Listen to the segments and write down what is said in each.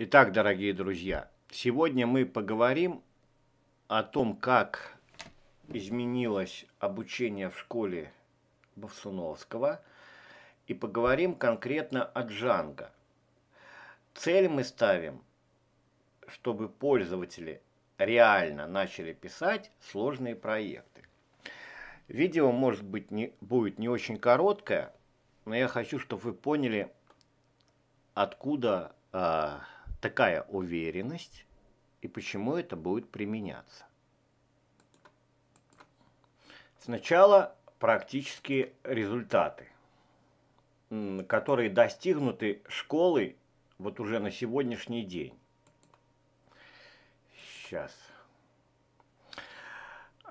Итак, дорогие друзья, сегодня мы поговорим о том, как изменилось обучение в школе Бовсуновского и поговорим конкретно о Джанго. Цель мы ставим, чтобы пользователи реально начали писать сложные проекты. Видео, может быть, не, будет не очень короткое, но я хочу, чтобы вы поняли, откуда... Э, такая уверенность и почему это будет применяться. Сначала практические результаты, которые достигнуты школой вот уже на сегодняшний день. Сейчас.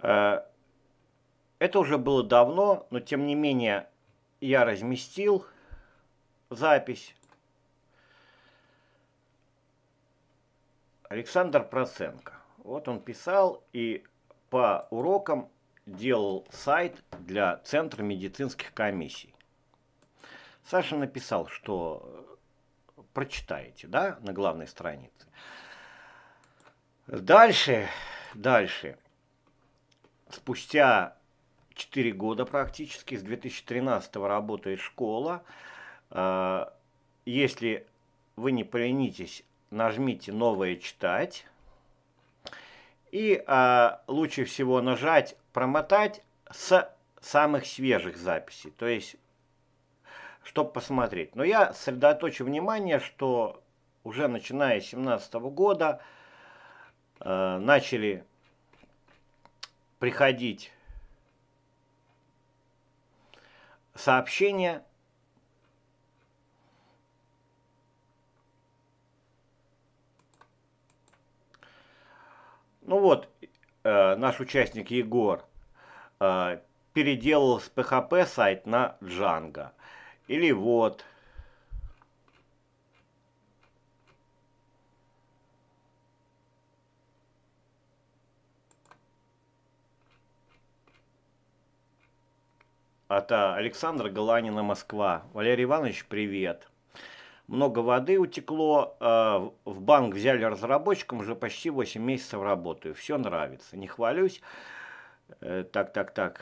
Э, это уже было давно, но тем не менее я разместил запись Александр Проценко. Вот он писал и по урокам делал сайт для Центра медицинских комиссий. Саша написал, что прочитаете, да, на главной странице. Дальше, дальше. Спустя 4 года практически, с 2013 работает школа. А, если вы не поленитесь, нажмите «Новое читать». И э, лучше всего нажать «Промотать» с самых свежих записей, то есть, чтобы посмотреть. Но я сосредоточу внимание, что уже начиная с 2017 года э, начали приходить сообщения Ну вот, э, наш участник Егор э, переделал с PHP сайт на Django. Или вот... От э, Александр Галанина, Москва. Валерий Иванович, привет много воды утекло, а, в банк взяли разработчиком, уже почти 8 месяцев работаю, все нравится, не хвалюсь, э, так, так, так,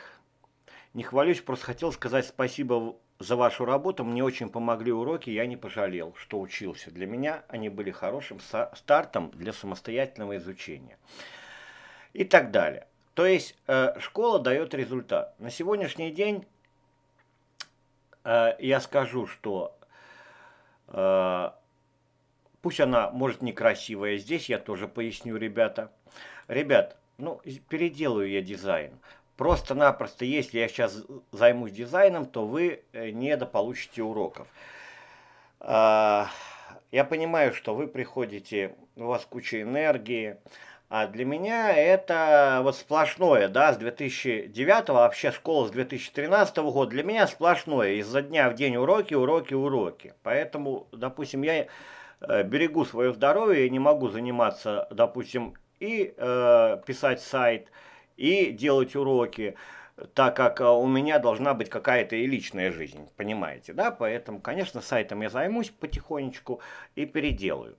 не хвалюсь, просто хотел сказать спасибо за вашу работу, мне очень помогли уроки, я не пожалел, что учился, для меня они были хорошим стартом для самостоятельного изучения и так далее. То есть э, школа дает результат. На сегодняшний день э, я скажу, что Э, пусть она, может, некрасивая здесь, я тоже поясню, ребята. Ребят, ну, переделаю я дизайн. Просто-напросто, если я сейчас займусь дизайном, то вы э, не дополучите уроков. Э, я понимаю, что вы приходите, у вас куча энергии, а для меня это вот сплошное, да, с 2009, а вообще школа с 2013 года, для меня сплошное, изо дня в день уроки, уроки, уроки. Поэтому, допустим, я э, берегу свое здоровье, я не могу заниматься, допустим, и э, писать сайт, и делать уроки, так как э, у меня должна быть какая-то и личная жизнь, понимаете, да? Поэтому, конечно, сайтом я займусь потихонечку и переделаю.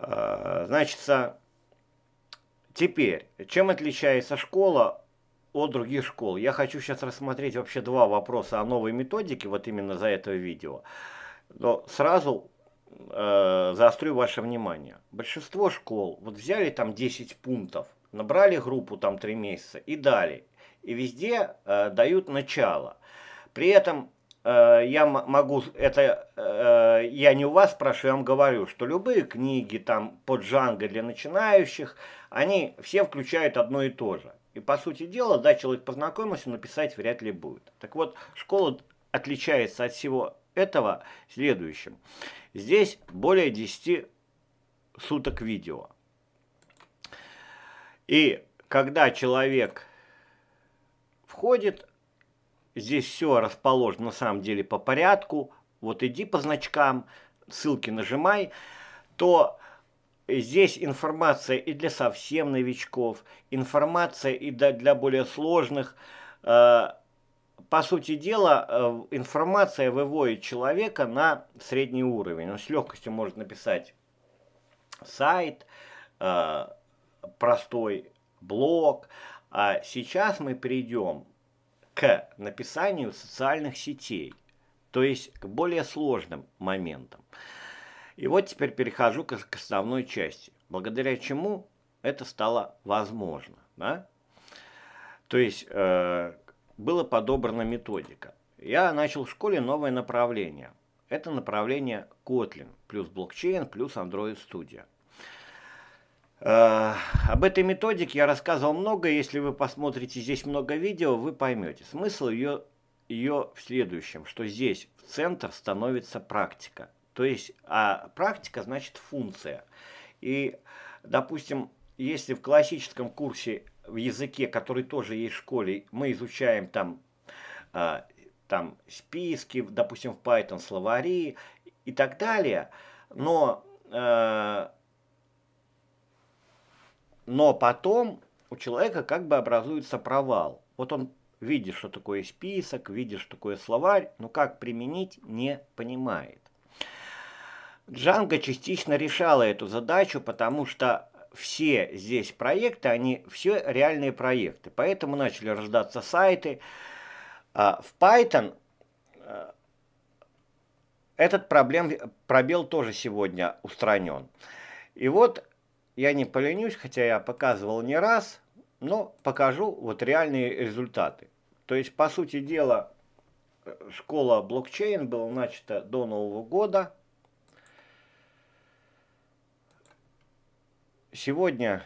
Э, Значит, теперь, чем отличается школа от других школ? Я хочу сейчас рассмотреть вообще два вопроса о новой методике, вот именно за это видео. Но сразу э, заострю ваше внимание. Большинство школ, вот взяли там 10 пунктов, набрали группу там 3 месяца и дали. И везде э, дают начало. При этом Э, я могу, это э, я не у вас спрашиваю, я вам говорю, что любые книги там по джанго для начинающих, они все включают одно и то же. И по сути дела, да, человек познакомился, написать вряд ли будет. Так вот, школа отличается от всего этого следующим. Здесь более 10 суток видео. И когда человек входит, Здесь все расположено на самом деле по порядку. Вот иди по значкам, ссылки нажимай, то здесь информация и для совсем новичков, информация и для более сложных. Э, по сути дела, э, информация выводит человека на средний уровень. Он с легкостью может написать сайт, э, простой блог. А сейчас мы перейдем к написанию социальных сетей, то есть к более сложным моментам. И вот теперь перехожу к, к основной части, благодаря чему это стало возможно. Да? То есть э, была подобрана методика. Я начал в школе новое направление. Это направление Kotlin, плюс блокчейн, плюс Android Studio. Э, об этой методике я рассказывал много, если вы посмотрите здесь много видео, вы поймете. Смысл ее, ее в следующем, что здесь в центр становится практика. То есть, а практика значит функция. И, допустим, если в классическом курсе в языке, который тоже есть в школе, мы изучаем там, э, там списки, допустим, в Python словари и так далее, но э, но потом у человека как бы образуется провал. Вот он видит, что такое список, видит, что такое словарь, но как применить, не понимает. Джанго частично решала эту задачу, потому что все здесь проекты, они все реальные проекты. Поэтому начали рождаться сайты. А, в Python э, этот проблем, пробел тоже сегодня устранен. И вот я не поленюсь, хотя я показывал не раз, но покажу вот реальные результаты. То есть, по сути дела, э, школа блокчейн была начата до Нового года. Сегодня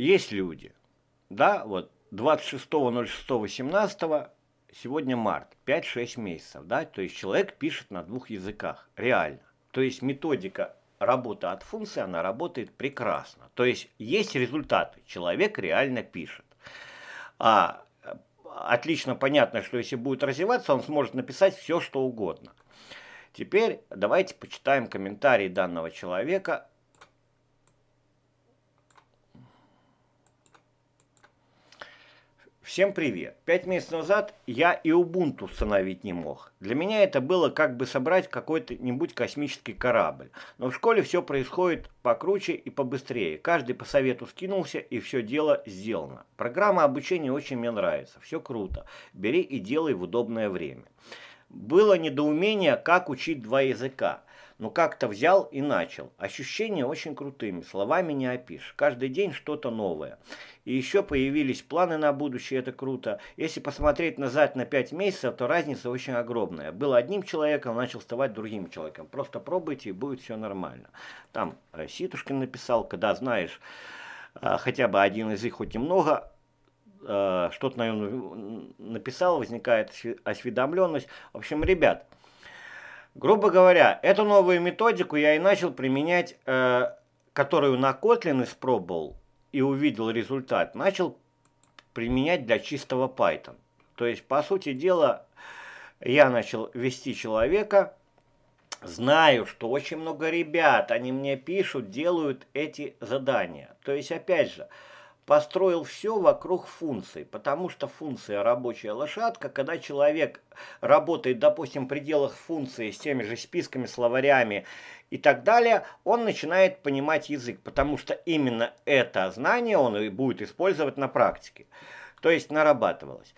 есть люди. Да, вот 26.06.17, сегодня март, 5-6 месяцев, да, то есть человек пишет на двух языках, реально. То есть методика работы от функции, она работает прекрасно. То есть есть результаты, человек реально пишет. А отлично понятно, что если будет развиваться, он сможет написать все, что угодно. Теперь давайте почитаем комментарии данного человека Всем привет! Пять месяцев назад я и Ubuntu установить не мог. Для меня это было как бы собрать какой-нибудь космический корабль. Но в школе все происходит покруче и побыстрее. Каждый по совету скинулся и все дело сделано. Программа обучения очень мне нравится. Все круто. Бери и делай в удобное время. Было недоумение, как учить два языка но как-то взял и начал. Ощущения очень крутыми, словами не опишешь. Каждый день что-то новое. И еще появились планы на будущее, это круто. Если посмотреть назад на 5 месяцев, то разница очень огромная. Был одним человеком, начал вставать другим человеком. Просто пробуйте, и будет все нормально. Там э, Ситушкин написал, когда знаешь э, хотя бы один из их, хоть немного, э, что-то, наверное, написал, возникает осведомленность. В общем, ребят, Грубо говоря, эту новую методику я и начал применять, э, которую на Kotlin испробовал и увидел результат, начал применять для чистого Python. То есть, по сути дела, я начал вести человека, знаю, что очень много ребят, они мне пишут, делают эти задания. То есть, опять же, э, построил все вокруг функции, потому что функция рабочая лошадка, когда человек работает, допустим, в пределах функции с теми же списками, словарями и так далее, он начинает понимать язык, потому что именно это знание он и будет использовать на практике, то есть нарабатывалось.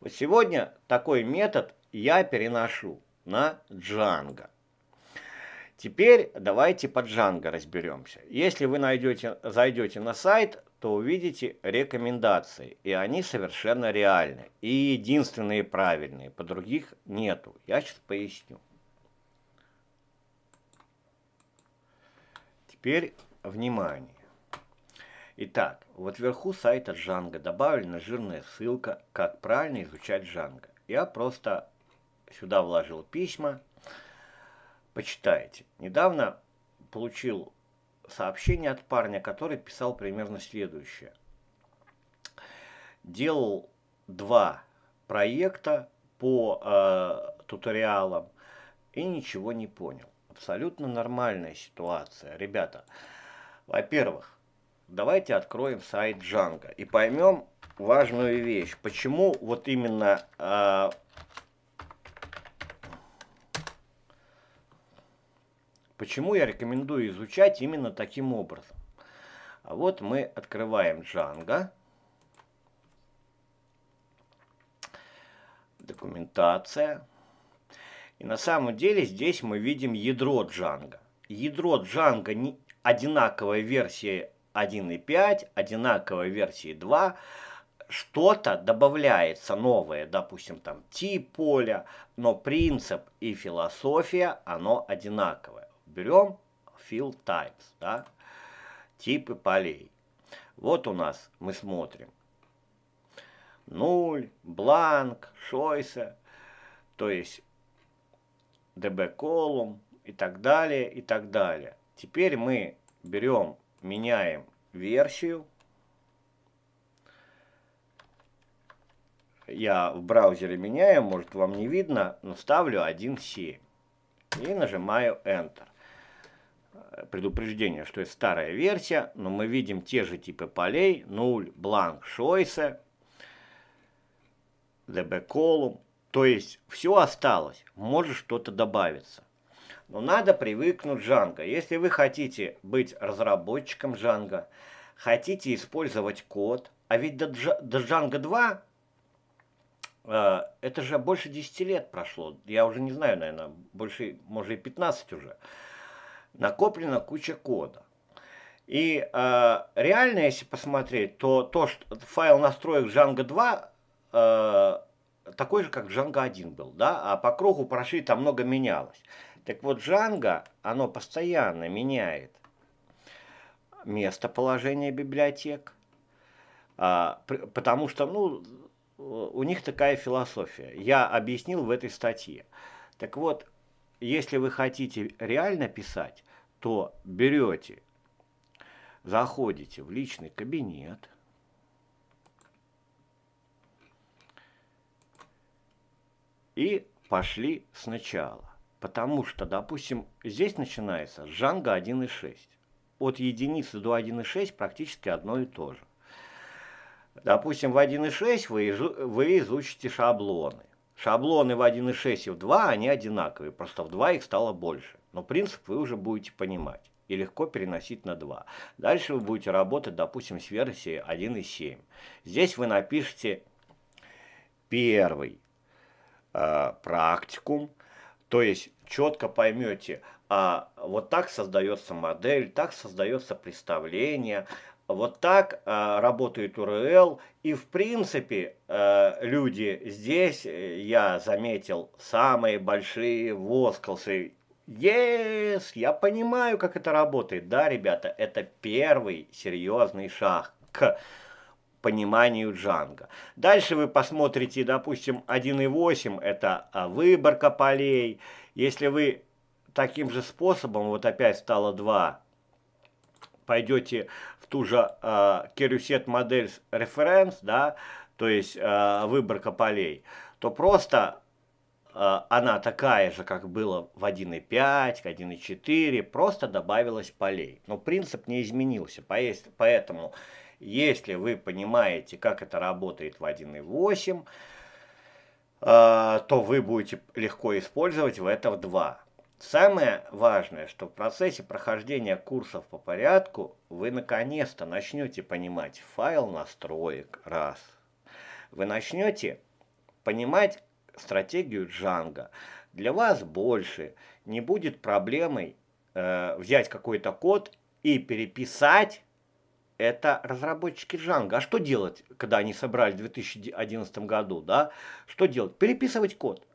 Вот сегодня такой метод я переношу на Django. Теперь давайте по Django разберемся. Если вы найдете, зайдете на сайт, то увидите рекомендации, и они совершенно реальны, и единственные правильные, по других нету. Я сейчас поясню. Теперь внимание. Итак, вот вверху сайта Джанга добавлена жирная ссылка «Как правильно изучать Джанга. Я просто сюда вложил письма. Почитайте. Недавно получил сообщение от парня, который писал примерно следующее. Делал два проекта по э, туториалам и ничего не понял. Абсолютно нормальная ситуация. Ребята, во-первых, давайте откроем сайт Django и поймем важную вещь. Почему вот именно э, Почему я рекомендую изучать именно таким образом? А вот мы открываем Django. Документация. И на самом деле здесь мы видим ядро Django. Ядро Django не одинаковой версии 1.5, одинаковой версии 2. Что-то добавляется новое, допустим, там тип поля, но принцип и философия, оно одинаковое берем field types, да, типы полей. Вот у нас мы смотрим. Нуль, бланк, шойса, то есть db column и так далее, и так далее. Теперь мы берем, меняем версию. Я в браузере меняю, может вам не видно, но ставлю 1.7 и нажимаю Enter предупреждение, что это старая версия, но мы видим те же типы полей, 0, бланк, шойсе, db column, то есть все осталось, может что-то добавиться. Но надо привыкнуть Django. Если вы хотите быть разработчиком Django, хотите использовать код, а ведь до, до Django 2 э, это же больше 10 лет прошло. Я уже не знаю, наверное, больше, может и 15 уже накоплена куча кода. И э, реально, если посмотреть, то, то что файл настроек Django 2 э, такой же, как Django 1 был, да, а по кругу прошли там много менялось. Так вот, Django, оно постоянно меняет местоположение библиотек, э, потому что, ну, у них такая философия. Я объяснил в этой статье. Так вот, если вы хотите реально писать, то берете, заходите в личный кабинет, и пошли сначала. Потому что, допустим, здесь начинается жанга 1.6. От единицы до 1.6 практически одно и то же. Допустим, в 1.6 вы, вы изучите шаблоны. Шаблоны в 1.6 и в 2, они одинаковые, просто в 2 их стало больше. Но принцип вы уже будете понимать и легко переносить на 2. Дальше вы будете работать, допустим, с версией 1.7. Здесь вы напишите первый э, практикум, то есть четко поймете, а вот так создается модель, так создается представление, вот так э, работает URL, и в принципе э, люди здесь, э, я заметил, самые большие воскосы Yes, я понимаю, как это работает. Да, ребята, это первый серьезный шаг к пониманию джанга. Дальше вы посмотрите, допустим, 1.8, это а, выборка полей. Если вы таким же способом, вот опять стало 2, пойдете в ту же керюсет модель референс, да, то есть э, выборка полей, то просто Э, она такая же, как было в 1.5, 1.4, просто добавилось полей. Но принцип не изменился, поэтому если вы понимаете, как это работает в 1.8, э, то вы будете легко использовать в это в 2. Самое важное, что в процессе прохождения курсов по порядку вы наконец-то начнете понимать файл настроек, раз. Вы начнете понимать, стратегию Джанга. Для вас больше не будет проблемой э, взять какой-то код и переписать это разработчики Джанга. А что делать, когда они собрали в 2011 году, да? Что делать? Переписывать код.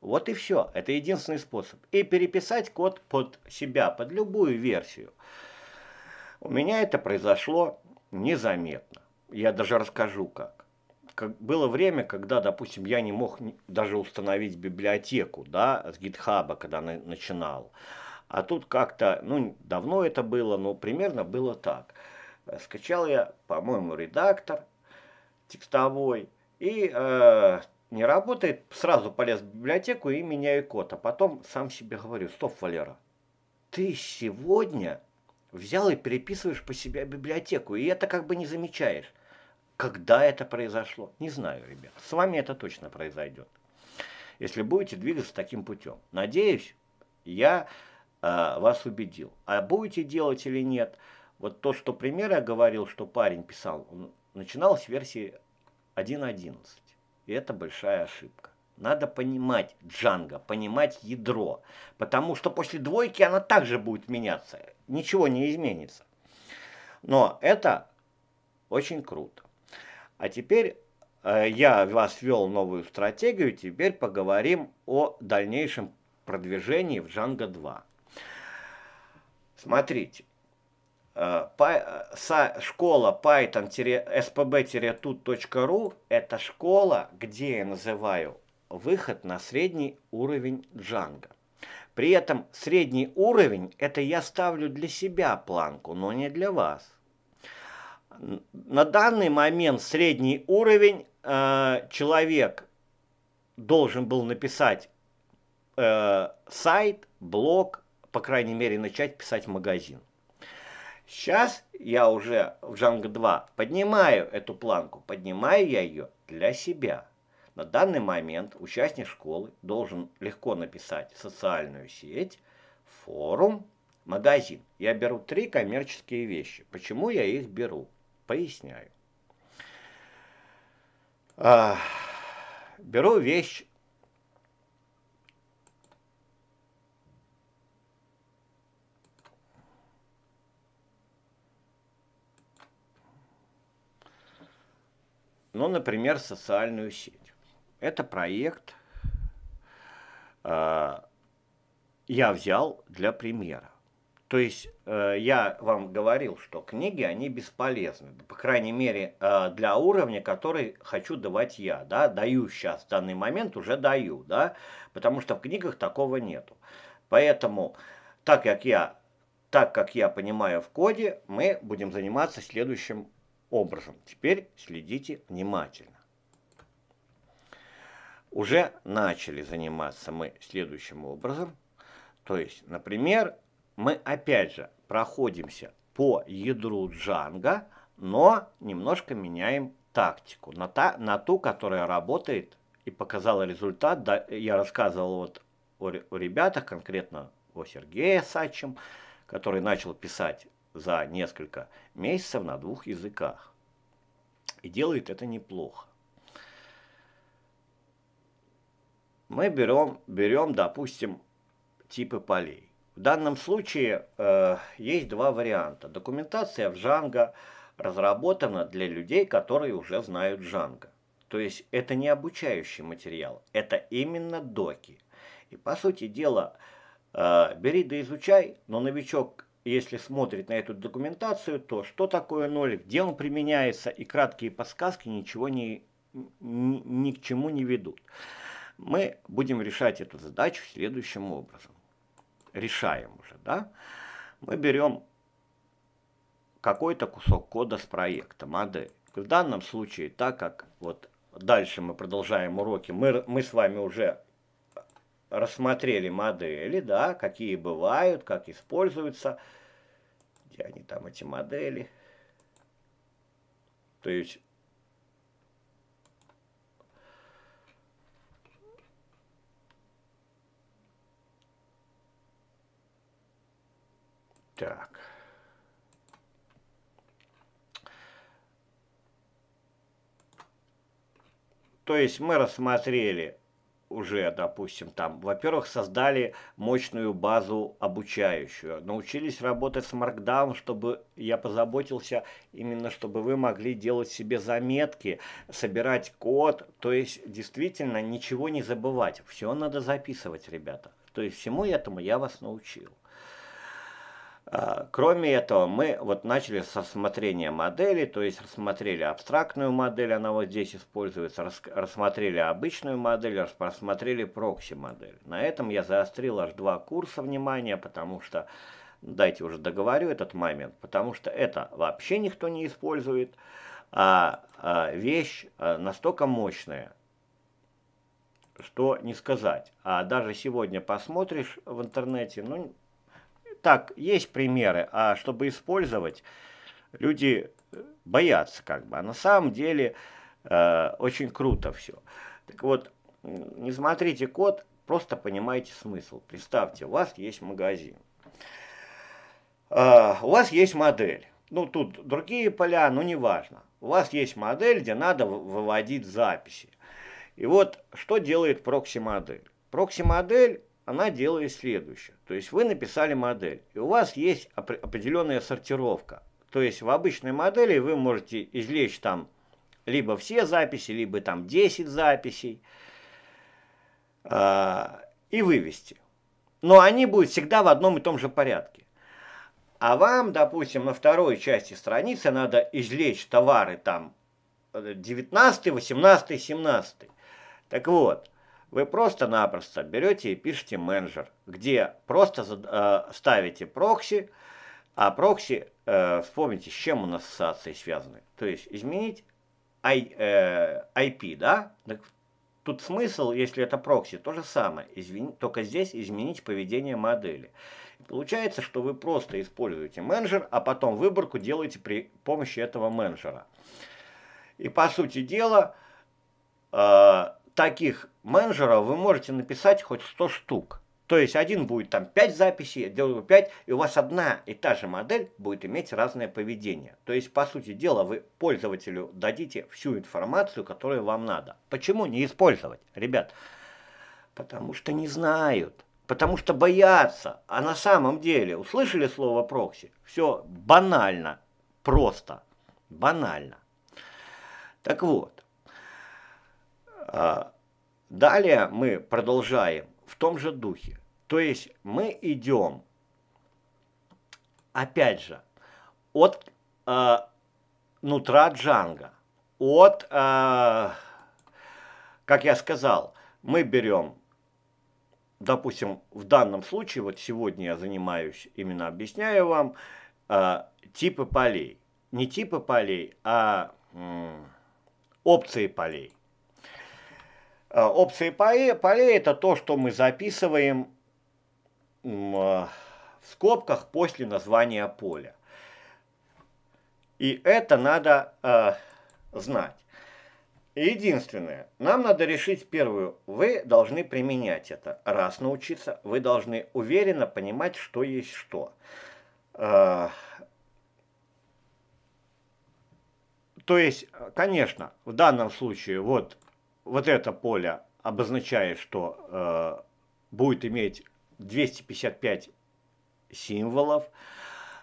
Вот и все. Это единственный способ. И переписать код под себя, под любую версию. У меня это произошло незаметно. Я даже расскажу как как, было время, когда, допустим, я не мог даже установить библиотеку, да, с гитхаба, когда на, начинал. А тут как-то, ну, давно это было, но примерно было так. Скачал я, по-моему, редактор текстовой, и э, не работает, сразу полез в библиотеку и меняю код. А потом сам себе говорю, стоп, Валера, ты сегодня взял и переписываешь по себе библиотеку, и это как бы не замечаешь. Когда это произошло? Не знаю, ребят. С вами это точно произойдет. Если будете двигаться таким путем. Надеюсь, я э, вас убедил. А будете делать или нет, вот то, что пример я говорил, что парень писал, он начинал с версии 1.11. И это большая ошибка. Надо понимать джанго, понимать ядро. Потому что после двойки она также будет меняться. Ничего не изменится. Но это очень круто. А теперь э, я вас ввел в новую стратегию, теперь поговорим о дальнейшем продвижении в Django 2. Смотрите, э, школа python-spb-tut.ru это школа, где я называю выход на средний уровень Django. При этом средний уровень – это я ставлю для себя планку, но не для вас на данный момент средний уровень э, человек должен был написать э, сайт, блог, по крайней мере, начать писать магазин. Сейчас я уже в Django 2 поднимаю эту планку, поднимаю я ее для себя. На данный момент участник школы должен легко написать социальную сеть, форум, магазин. Я беру три коммерческие вещи. Почему я их беру? Поясняю. А, беру вещь. Ну, например, социальную сеть. Это проект а, я взял для примера. То есть э, я вам говорил, что книги, они бесполезны, по крайней мере, э, для уровня, который хочу давать я, да, даю сейчас, в данный момент уже даю, да, потому что в книгах такого нету. Поэтому, так как я, так как я понимаю в коде, мы будем заниматься следующим образом. Теперь следите внимательно. Уже начали заниматься мы следующим образом. То есть, например, мы опять же проходимся по ядру джанга, но немножко меняем тактику на, та, на ту, которая работает и показала результат. Да, я рассказывал вот о, о ребятах, конкретно о Сергее Сачем, который начал писать за несколько месяцев на двух языках. И делает это неплохо. Мы берем, берем, допустим, типы полей. В данном случае э, есть два варианта. Документация в Django разработана для людей, которые уже знают Django. То есть это не обучающий материал, это именно доки. И по сути дела, э, бери да изучай, но новичок, если смотрит на эту документацию, то что такое ноль, где он применяется, и краткие подсказки ничего не, ни, ни к чему не ведут. Мы будем решать эту задачу следующим образом решаем уже, да, мы берем какой-то кусок кода с проекта, модель. В данном случае, так как вот дальше мы продолжаем уроки, мы, мы с вами уже рассмотрели модели, да, какие бывают, как используются, где они там, эти модели. То есть Так. То есть мы рассмотрели уже, допустим, там, во-первых, создали мощную базу обучающую, научились работать с Markdown, чтобы я позаботился именно, чтобы вы могли делать себе заметки, собирать код, то есть действительно ничего не забывать, все надо записывать, ребята. То есть всему этому я вас научил. А, кроме этого, мы вот начали с рассмотрения модели, то есть рассмотрели абстрактную модель, она вот здесь используется, рассмотрели обычную модель, рассмотрели прокси-модель. На этом я заострил аж два курса внимания, потому что, дайте уже договорю этот момент, потому что это вообще никто не использует, а, а вещь а, настолько мощная, что не сказать. А даже сегодня посмотришь в интернете, ну, так, есть примеры, а чтобы использовать, люди э, боятся как бы. А на самом деле э, очень круто все. Так вот, не смотрите код, просто понимайте смысл. Представьте, у вас есть магазин. Э, у вас есть модель. Ну, тут другие поля, но важно. У вас есть модель, где надо выводить записи. И вот что делает прокси-модель? Прокси-модель она делает следующее. То есть вы написали модель, и у вас есть определенная сортировка. То есть в обычной модели вы можете извлечь там либо все записи, либо там 10 записей э, и вывести. Но они будут всегда в одном и том же порядке. А вам, допустим, на второй части страницы надо извлечь товары там 19, 18, 17. Так вот, вы просто-напросто берете и пишете менеджер, где просто э, ставите прокси, а прокси, э, вспомните, с чем у нас ассоциации связаны. То есть изменить I, э, IP, да? Так тут смысл, если это прокси, то же самое. Извини, только здесь изменить поведение модели. Получается, что вы просто используете менеджер, а потом выборку делаете при помощи этого менеджера. И по сути дела, э, таких менеджеров вы можете написать хоть 100 штук. То есть один будет там 5 записей, другой 5, и у вас одна и та же модель будет иметь разное поведение. То есть, по сути дела, вы пользователю дадите всю информацию, которую вам надо. Почему не использовать, ребят? Потому что не знают. Потому что боятся. А на самом деле, услышали слово прокси? Все банально, просто, банально. Так вот, а, далее мы продолжаем в том же духе. То есть мы идем, опять же, от э, нутра джанга, от, э, как я сказал, мы берем, допустим, в данном случае, вот сегодня я занимаюсь, именно объясняю вам, э, типы полей. Не типы полей, а э, опции полей. Э, опции полей, это то, что мы записываем э, в скобках после названия поля. И это надо э, знать. Единственное, нам надо решить первую, вы должны применять это. Раз научиться, вы должны уверенно понимать, что есть что. Э, то есть, э, конечно, в данном случае вот вот это поле обозначает, что э, будет иметь 255 символов.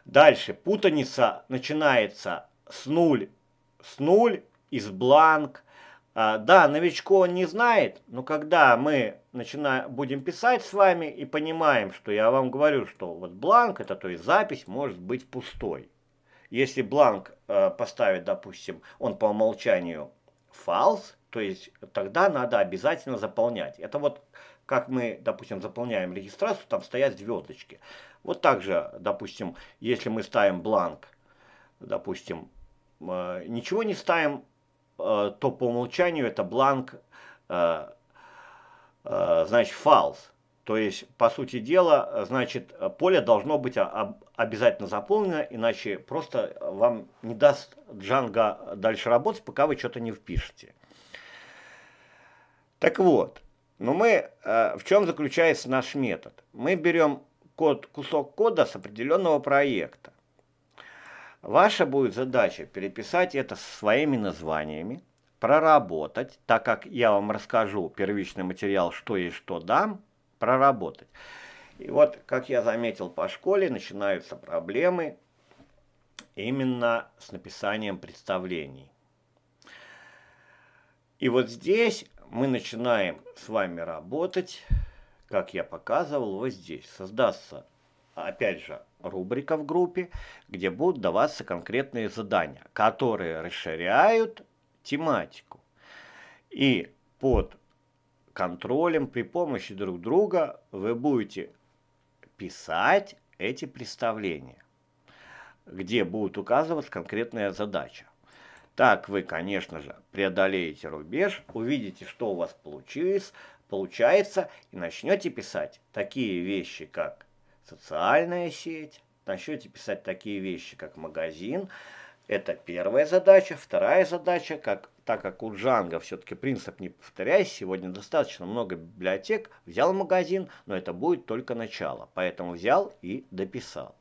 Дальше путаница начинается с нуль, с нуль из бланк. А, да, новичку он не знает, но когда мы начинаем, будем писать с вами и понимаем, что я вам говорю, что вот бланк, это то есть запись может быть пустой. Если бланк э, поставит, допустим, он по умолчанию false, то есть тогда надо обязательно заполнять. Это вот как мы, допустим, заполняем регистрацию, там стоят звездочки. Вот так же, допустим, если мы ставим бланк, допустим, э, ничего не ставим, э, то по умолчанию это бланк, э, значит, false. То есть, по сути дела, значит, поле должно быть обязательно заполнено, иначе просто вам не даст Django дальше работать, пока вы что-то не впишете. Так вот, но мы, э, в чем заключается наш метод? Мы берем код, кусок кода с определенного проекта. Ваша будет задача переписать это со своими названиями, проработать, так как я вам расскажу первичный материал, что и что дам, проработать. И вот, как я заметил по школе, начинаются проблемы именно с написанием представлений. И вот здесь мы начинаем с вами работать, как я показывал, вот здесь. Создастся, опять же, рубрика в группе, где будут даваться конкретные задания, которые расширяют тематику. И под контролем, при помощи друг друга вы будете писать эти представления, где будет указываться конкретная задача. Так вы, конечно же, преодолеете рубеж, увидите, что у вас получилось, получается, и начнете писать такие вещи, как социальная сеть, начнете писать такие вещи, как магазин. Это первая задача. Вторая задача, как, так как у Джанга все-таки принцип не повторяй, сегодня достаточно много библиотек, взял магазин, но это будет только начало. Поэтому взял и дописал.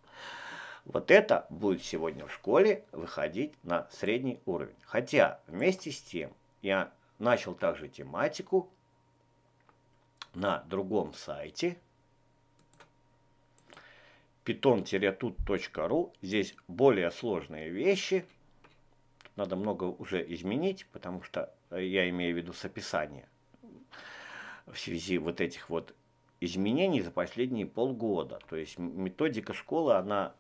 Вот это будет сегодня в школе выходить на средний уровень. Хотя вместе с тем я начал также тематику на другом сайте python-tut.ru. Здесь более сложные вещи. Надо много уже изменить, потому что я имею в виду с описания в связи вот этих вот изменений за последние полгода. То есть методика школы, она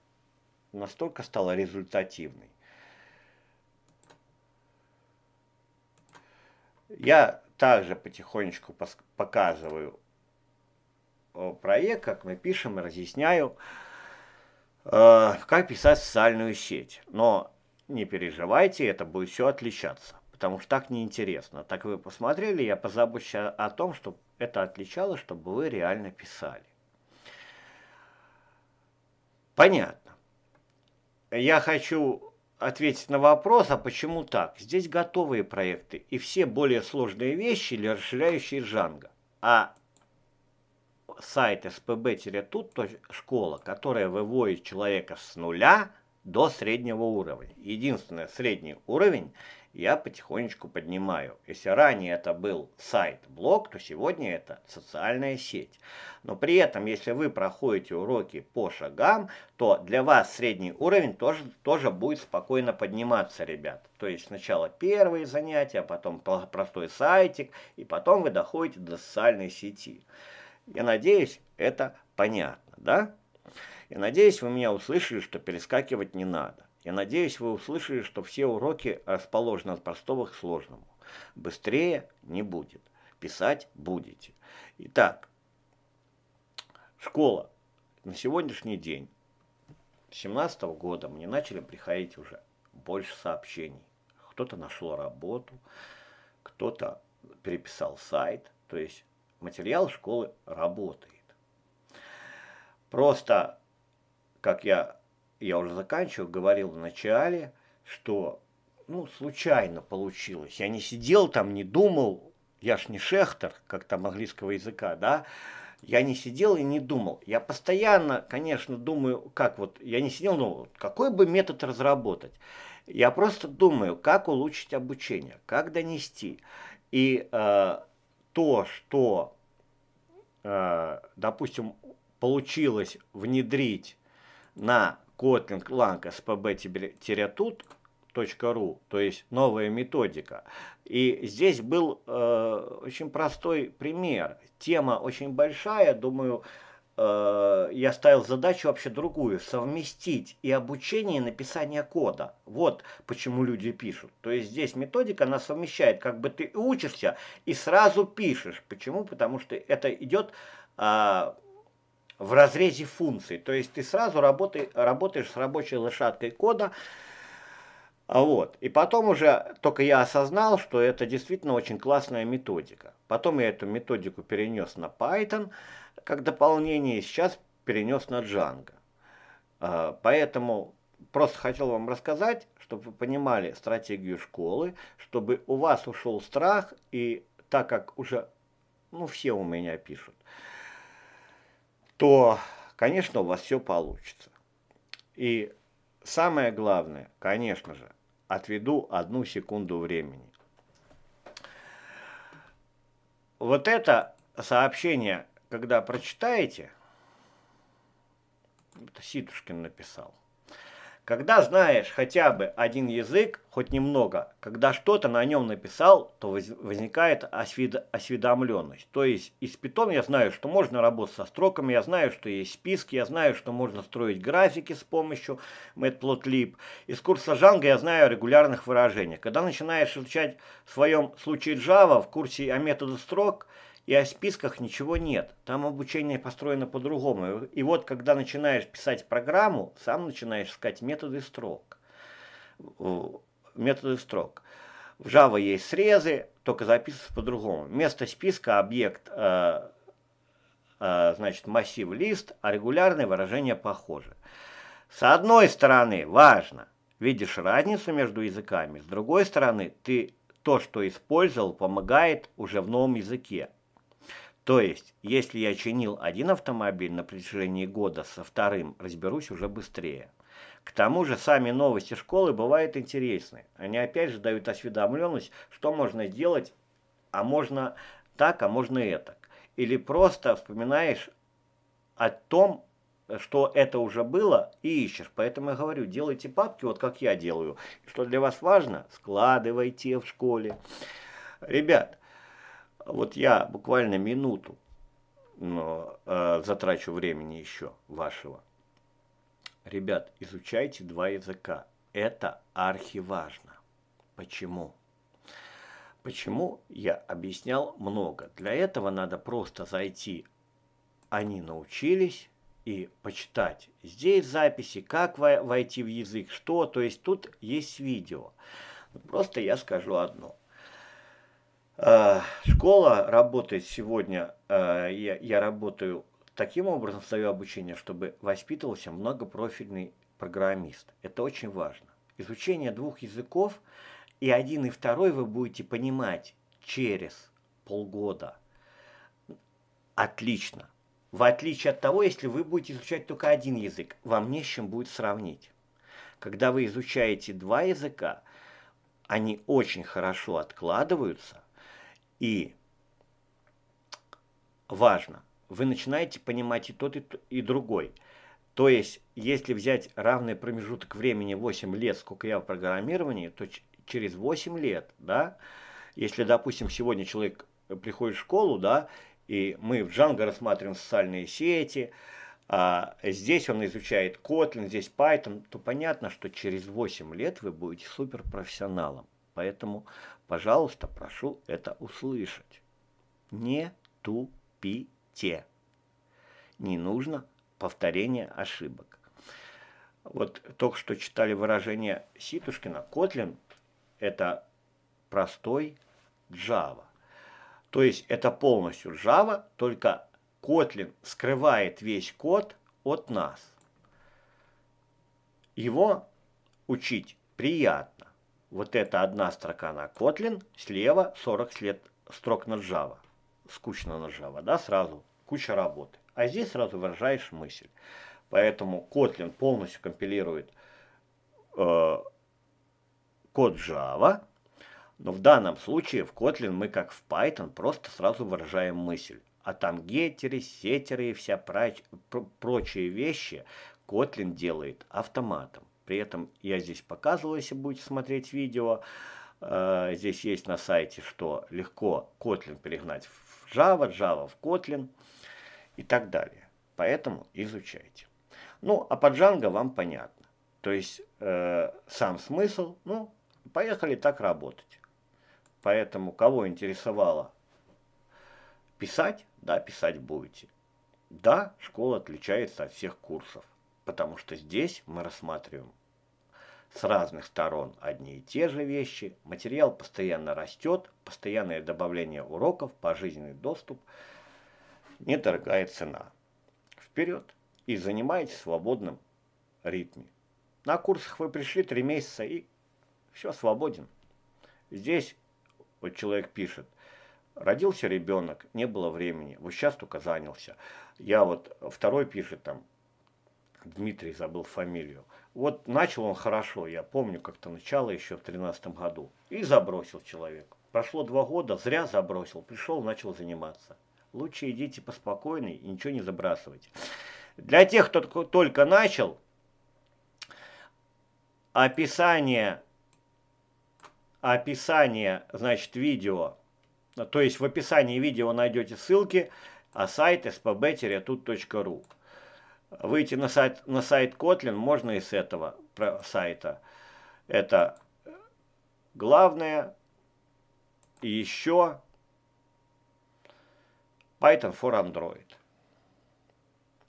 настолько стала результативной. Я также потихонечку показываю проект, как мы пишем, разъясняю, э, как писать социальную сеть. Но не переживайте, это будет все отличаться, потому что так неинтересно. Так вы посмотрели, я позабочусь о том, чтобы это отличалось, чтобы вы реально писали. Понятно я хочу ответить на вопрос, а почему так? Здесь готовые проекты и все более сложные вещи или расширяющие жанга. А сайт spb школа, которая выводит человека с нуля до среднего уровня. Единственное, средний уровень – я потихонечку поднимаю. Если ранее это был сайт-блог, то сегодня это социальная сеть. Но при этом, если вы проходите уроки по шагам, то для вас средний уровень тоже, тоже будет спокойно подниматься, ребят. То есть сначала первые занятия, а потом простой сайтик, и потом вы доходите до социальной сети. Я надеюсь, это понятно, да? Я надеюсь, вы меня услышали, что перескакивать не надо. Я надеюсь, вы услышали, что все уроки расположены от простого к сложному. Быстрее не будет. Писать будете. Итак, школа. На сегодняшний день, с 17 -го года, мне начали приходить уже больше сообщений. Кто-то нашел работу, кто-то переписал сайт. То есть материал школы работает. Просто, как я я уже заканчивал, говорил в начале, что ну, случайно получилось. Я не сидел там, не думал, я ж не шехтер, как там английского языка, да, я не сидел и не думал. Я постоянно, конечно, думаю, как вот, я не сидел, ну, какой бы метод разработать. Я просто думаю, как улучшить обучение, как донести. И э, то, что, э, допустим, получилось внедрить на Kotlin Lang spb-tut.ru, то есть новая методика. И здесь был э, очень простой пример. Тема очень большая, думаю, э, я ставил задачу вообще другую, совместить и обучение, и написание кода. Вот почему люди пишут. То есть здесь методика, она совмещает, как бы ты учишься и сразу пишешь. Почему? Потому что это идет... Э, в разрезе функций. То есть ты сразу работай, работаешь с рабочей лошадкой кода. А вот. И потом уже только я осознал, что это действительно очень классная методика. Потом я эту методику перенес на Python как дополнение, и сейчас перенес на Django. А, поэтому просто хотел вам рассказать, чтобы вы понимали стратегию школы, чтобы у вас ушел страх, и так как уже, ну, все у меня пишут, то, конечно, у вас все получится. И самое главное, конечно же, отведу одну секунду времени. Вот это сообщение, когда прочитаете, это Ситушкин написал, когда знаешь хотя бы один язык, хоть немного, когда что-то на нем написал, то возникает освед... осведомленность. То есть из Python я знаю, что можно работать со строками, я знаю, что есть списки, я знаю, что можно строить графики с помощью matplotlib. Из курса Django я знаю о регулярных выражениях. Когда начинаешь изучать в своем случае Java в курсе о методах строк – и о списках ничего нет. Там обучение построено по-другому. И вот, когда начинаешь писать программу, сам начинаешь искать методы строк. Э, методы строк. В Java есть срезы, только записываются по-другому. Вместо списка объект, э, э, значит, массив лист, а регулярное выражение похоже. С одной стороны, важно, видишь разницу между языками, с другой стороны, ты то, что использовал, помогает уже в новом языке. То есть, если я чинил один автомобиль на протяжении года со вторым, разберусь уже быстрее. К тому же, сами новости школы бывают интересны. Они опять же дают осведомленность, что можно сделать, а можно так, а можно и так. Или просто вспоминаешь о том, что это уже было, и ищешь. Поэтому я говорю, делайте папки, вот как я делаю. Что для вас важно, складывайте в школе. Ребят, вот я буквально минуту но, э, затрачу времени еще вашего. Ребят, изучайте два языка. Это архиважно. Почему? Почему я объяснял много. Для этого надо просто зайти «Они научились» и почитать. Здесь записи, как войти в язык, что. То есть тут есть видео. Просто я скажу одно – Э, школа работает сегодня, э, я, я работаю таким образом, свое обучение, чтобы воспитывался многопрофильный программист. Это очень важно. Изучение двух языков, и один и второй вы будете понимать через полгода. Отлично. В отличие от того, если вы будете изучать только один язык, вам не с чем будет сравнить. Когда вы изучаете два языка, они очень хорошо откладываются, и важно, вы начинаете понимать и тот, и, и другой. То есть, если взять равный промежуток времени 8 лет, сколько я в программировании, то через 8 лет, да, если, допустим, сегодня человек приходит в школу, да, и мы в Django рассматриваем социальные сети, а здесь он изучает Kotlin, здесь Python, то понятно, что через 8 лет вы будете суперпрофессионалом. Поэтому, пожалуйста, прошу это услышать. Не тупите. Не нужно повторение ошибок. Вот только что читали выражение Ситушкина, Kotlin – это простой Java. То есть это полностью Java, только Kotlin скрывает весь код от нас. Его учить приятно. Вот это одна строка на Kotlin, слева 40 лет строк на Java. Скучно на Java, да, сразу куча работы. А здесь сразу выражаешь мысль. Поэтому Kotlin полностью компилирует э, код Java, но в данном случае в Kotlin мы, как в Python, просто сразу выражаем мысль. А там гетеры, сетеры и вся прочие вещи Kotlin делает автоматом. При этом я здесь показывал, если будете смотреть видео. Э, здесь есть на сайте, что легко Kotlin перегнать в Java, Java в Kotlin и так далее. Поэтому изучайте. Ну, а по Django вам понятно. То есть, э, сам смысл, ну, поехали так работать. Поэтому, кого интересовало писать, да, писать будете. Да, школа отличается от всех курсов потому что здесь мы рассматриваем с разных сторон одни и те же вещи, материал постоянно растет, постоянное добавление уроков, пожизненный доступ, недорогая цена. Вперед! И занимайтесь в свободном ритме. На курсах вы пришли три месяца и все, свободен. Здесь вот человек пишет, родился ребенок, не было времени, вот сейчас только занялся. Я вот, второй пишет там, Дмитрий забыл фамилию. Вот начал он хорошо, я помню как-то начало еще в 13 году. И забросил человек. Прошло два года, зря забросил, пришел, начал заниматься. Лучше идите поспокойней и ничего не забрасывайте. Для тех, кто только начал, описание, описание, значит, видео, то есть в описании видео найдете ссылки, а сайт spb-tut.ru. Выйти на сайт, на сайт Kotlin можно и с этого сайта. Это главное и еще Python for Android.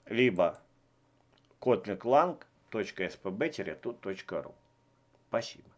Либо kotlinlang.spb.ru. Спасибо.